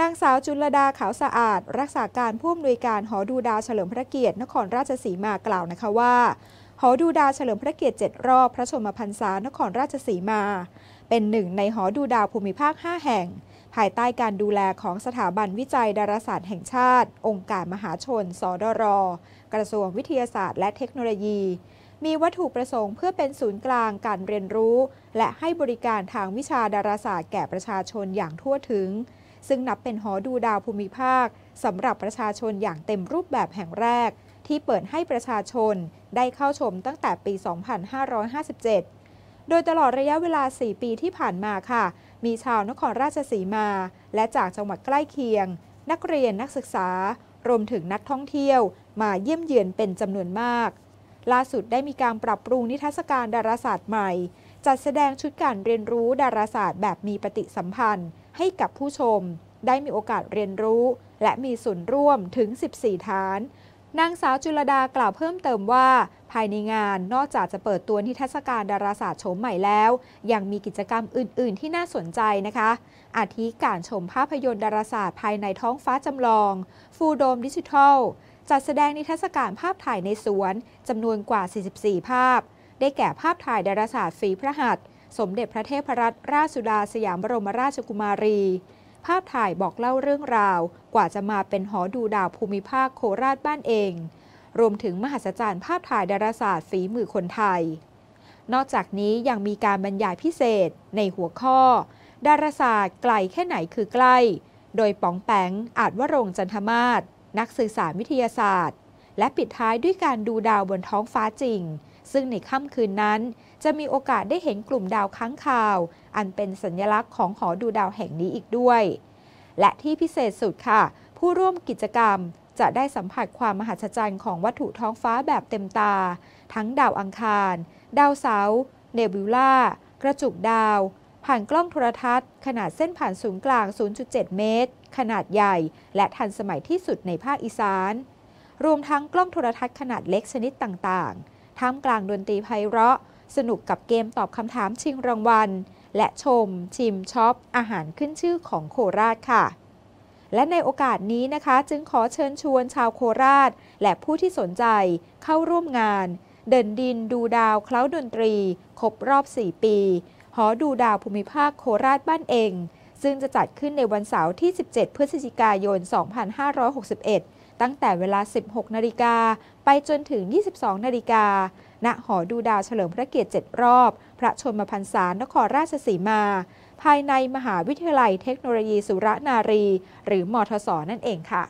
นางสาวจุลดาขาวสะอาด รักษาการผู้อำนวยการหอดูดาวเฉลิมพระเกียรตินครราชสีมากล่าวนะคะว่า หอดูดาวเฉลิมพระเกียรติ7รอบ พระชนมพรรษานครราชสีมา เป็นหนึ่งในหอดูดาวภูมิภาค 5 แห่ง ภายใต้การดูแลของสถาบันวิจัยดาราศาสตร์แห่งชาติ องค์การมหาชนสดร กระทรวงวิทยาศาสตร์และเทคโนโลยี มีวัตถุประสงค์เพื่อเป็นศูนย์กลางการเรียนรู้ และให้บริการทางวิชาดาราศาสตร์แก่ประชาชนอย่างทั่วถึงซึ่งนับเป็นหอดูดาวภูมิภาค สำหรับประชาชนอย่างเต็มรูปแบบแห่งแรก ที่เปิดให้ประชาชน ได้เข้าชมตั้งแต่ปี 2557 โดยตลอดระยะเวลา 4 ปีที่ผ่านมาค่ะ มีชาวนครราชสีมา และจากจังหวัดใกล้เคียง นักเรียนนักศึกษา รวมถึงนักท่องเที่ยว มาเยี่ยมเยือนเป็นจำนวนมาก ล่าสุดได้มีการปรับปรุงนิทรรศการดาราศาสตร์ใหม่ จัดแสดงชุดการเรียนรู้ดาราศาสตร์แบบมีปฏิสัมพันธ์ให้กับผู้ชมได้มีโอกาสเรียนรู้และมีส่วนร่วมถึง 14 ฐาน นางสาวจุลดากล่าวเพิ่มเติมว่า ภายในงานนอกจากจะเปิดตัวนิทรรศการดาราศาสตร์ชมใหม่แล้ว ยังมีกิจกรรมอื่นๆที่น่าสนใจนะคะ อาทิการชมภาพยนตร์ดาราศาสตร์ภายในท้องฟ้าจำลอง ฟูโดมดิจิทัลจัดแสดงนิทรรศการภาพถ่ายในสวนจำนวนกว่า 44 ภาพ ได้แก่ภาพถ่ายดาราศาสตร์ฝีพระหัตถ์สมเด็จพระเทพรัตนราชสุดาสยามบรมราชกุมารี ภาพถ่ายบอกเล่าเรื่องราวกว่าจะมาเป็นหอดูดาวภูมิภาคโคราชบ้านเอง รวมถึงมหัศจรรย์ภาพถ่ายดาราศาสตร์ฝีมือคนไทย นอกจากนี้ยังมีการบรรยายพิเศษในหัวข้อ ดาราศาสตร์ไกลแค่ไหนคือใกล้ โดยป๋องแปงอาจวรงจันทมาศนักสื่อสารวิทยาศาสตร์ และปิดท้ายด้วยการดูดาวบนท้องฟ้าจริงซึ่งในค่ำคืนนั้นจะมีโอกาสได้เห็นกลุ่มดาวค้างคาว อันเป็นสัญลักษณ์ของหอดูดาวแห่งนี้อีกด้วย และที่พิเศษสุดค่ะ ผู้ร่วมกิจกรรมจะได้สัมผัสความมหัศจรรย์ของวัตถุท้องฟ้าแบบเต็มตา ทั้งดาวอังคาร ดาวเสาร์เนบิวลากระจุกดาว ผ่านกล้องโทรทัศน์ ขนาดเส้นผ่านศูนย์กลาง 0.7เมตร ขนาดใหญ่ และทันสมัยที่สุดในภาคอีสาน รวมทั้งกล้องโทรทัศน์ขนาดเล็กชนิดต่างๆท่ามกลางดนตรีไพเราะ สนุกกับเกมตอบคำถามชิงรางวัล และชมชิมช็อปอาหารขึ้นชื่อของโคราชค่ะ และในโอกาสนี้นะคะ จึงขอเชิญชวนชาวโคราชและผู้ที่สนใจเข้าร่วมงาน เดินดินดูดาวเคล้าดนตรี ครบรอบ 4 ปี หอดูดาวภูมิภาคโคราชบ้านเอง ซึ่งจะจัดขึ้นในวันเสาร์ที่ 17 พฤศจิกายน 2561ตั้งแต่เวลา 16นาฬิกาไปจนถึง 22นาฬิกา ณหอดูดาวเฉลิมพระเกียรติ7รอบ พระชนมพรรษา นครราชสีมา ภายในมหาวิทยาลัยเทคโนโลยีสุรนารี หรือมทสนั่นเองค่ะ